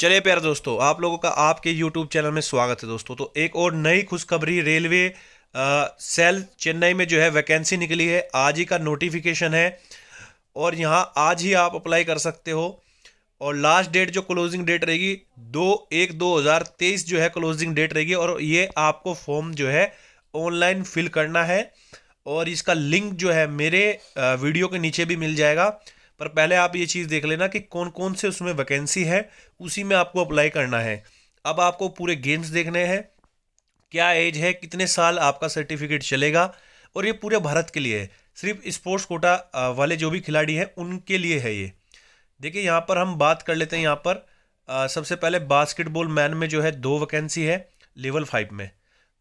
चले प्यार दोस्तों आप लोगों का आपके यूट्यूब चैनल में स्वागत है दोस्तों तो एक और नई खुशखबरी रेलवे सेल चेन्नई में जो है वैकेंसी निकली है आज ही का नोटिफिकेशन है और यहाँ आज ही आप अप्लाई कर सकते हो और लास्ट डेट जो क्लोजिंग डेट रहेगी दो एक दो हज़ार तेईस जो है क्लोजिंग डेट रहेगी और ये आपको फॉर्म जो है ऑनलाइन फिल करना है और इसका लिंक जो है मेरे वीडियो के नीचे भी मिल जाएगा पर पहले आप ये चीज़ देख लेना कि कौन कौन से उसमें वैकेंसी है उसी में आपको अप्लाई करना है अब आपको पूरे गेम्स देखने हैं क्या एज है कितने साल आपका सर्टिफिकेट चलेगा और ये पूरे भारत के लिए है सिर्फ स्पोर्ट्स कोटा वाले जो भी खिलाड़ी हैं उनके लिए है ये देखिए यहाँ पर हम बात कर लेते हैं यहाँ पर आ, सबसे पहले बास्केटबॉल मैन में जो है दो वैकेंसी है लेवल फाइव में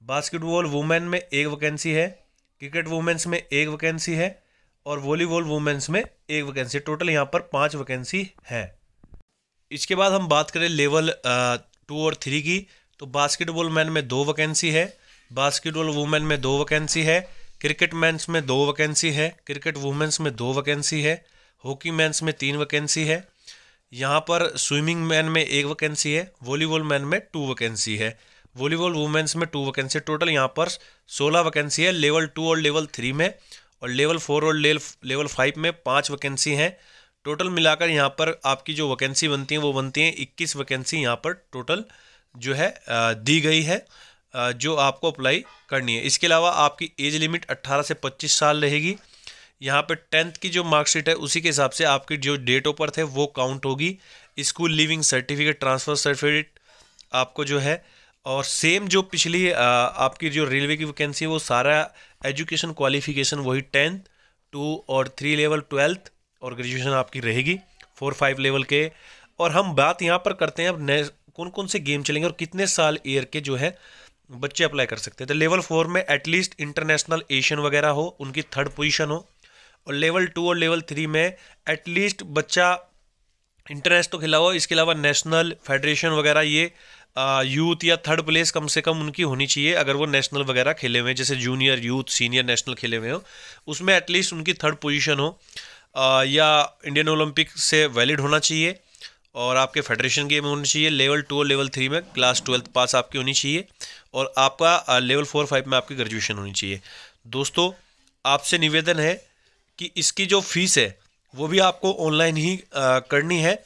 बास्केटबॉल वुमेन में एक वैकेंसी है क्रिकेट वुमेन्स में एक वैकेंसी है और वॉलीबॉल वुमेन्स में एक वैकेंसी टोटल यहाँ पर पाँच वैकेंसी है इसके बाद हम बात करें लेवल टू और थ्री की तो बास्केटबॉल मैन में दो वैकेंसी है बास्केटबॉल वुमेन में दो वैकेंसी है क्रिकेट मैंस में दो वैकेंसी है क्रिकेट वुमेन्स में दो वैकेंसी है हॉकी मैंस में तीन वैकेंसी है यहाँ पर स्विमिंग मैन में एक वैकेंसी है वॉलीबॉल मैन में टू वैकेंसी है वॉलीबॉल वुमेन्स में टू वैकेंसी टोटल यहाँ पर सोलह वैकेंसी है लेवल टू और लेवल थ्री में और लेवल फोर और लेवल फाइव में पाँच वैकेंसी हैं टोटल मिलाकर यहाँ पर आपकी जो वैकेंसी बनती हैं वो बनती हैं इक्कीस वैकेंसी यहाँ पर टोटल जो है दी गई है जो आपको अप्लाई करनी है इसके अलावा आपकी एज लिमिट 18 से 25 साल रहेगी यहाँ पर टेंथ की जो मार्कशीट है उसी के हिसाब से आपकी जो डेट ऑफ बर्थ है वो काउंट होगी school living certificate transfer certificate आपको जो है और सेम जो पिछली आपकी जो रेलवे की वैकेंसी है वो सारा एजुकेशन क्वालिफिकेशन वही टेंथ टू और थ्री लेवल ट्वेल्थ और ग्रेजुएशन आपकी रहेगी फोर फाइव लेवल के और हम बात यहाँ पर करते हैं अब कौन कौन से गेम चलेंगे और कितने साल ईयर के जो है बच्चे अप्लाई कर सकते हैं तो लेवल फोर में एटलीस्ट इंटरनेशनल एशियन वगैरह हो उनकी थर्ड पोजीशन हो और लेवल टू और लेवल थ्री में एटलीस्ट बच्चा इंटरनेशनल तो खिला हो इसके अलावा नेशनल फेडरेशन वगैरह ये यूथ या थर्ड प्लेस कम से कम उनकी होनी चाहिए अगर वो नेशनल वगैरह खेले हुए हैं जैसे जूनियर यूथ सीनियर नेशनल खेले हुए हो उसमें एटलीस्ट उनकी थर्ड पोजीशन हो आ, या इंडियन ओलंपिक से वैलिड होना चाहिए और आपके फेडरेशन गेम होनी चाहिए लेवल टू और लेवल थ्री में क्लास ट्वेल्थ पास आपकी होनी चाहिए और आपका लेवल फोर फाइव में आपकी ग्रेजुएशन होनी चाहिए दोस्तों आपसे निवेदन है कि इसकी जो फीस है वो भी आपको ऑनलाइन ही करनी है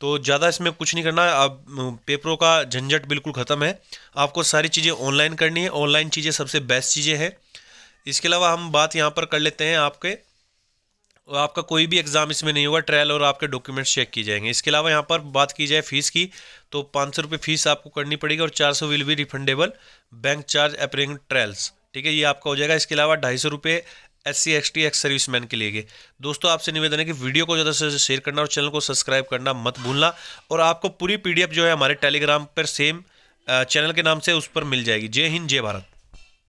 तो ज़्यादा इसमें कुछ नहीं करना अब पेपरों का झंझट बिल्कुल ख़त्म है आपको सारी चीज़ें ऑनलाइन करनी है ऑनलाइन चीज़ें सबसे बेस्ट चीज़ें हैं इसके अलावा हम बात यहाँ पर कर लेते हैं आपके आपका कोई भी एग्ज़ाम इसमें नहीं होगा ट्रायल और आपके डॉक्यूमेंट्स चेक किए जाएंगे इसके अलावा यहाँ पर बात की जाए फ़ीस की तो पाँच सौ रुपये फ़ीस आपको करनी पड़ेगी और चार सौ विल भी refundable bank charge appearing trials ठीक है ये आपका हो जाएगा इसके अलावा ढाई सौ रुपये S C ex T ex service man के लिए गए दोस्तों आपसे निवेदन है कि वीडियो को ज़्यादा से ज़्यादा शेयर करना और चैनल को सब्सक्राइब करना मत भूलना और आपको पूरी पीडीएफ जो है हमारे टेलीग्राम पर सेम चैनल के नाम से उस पर मिल जाएगी जय हिंद जय भारत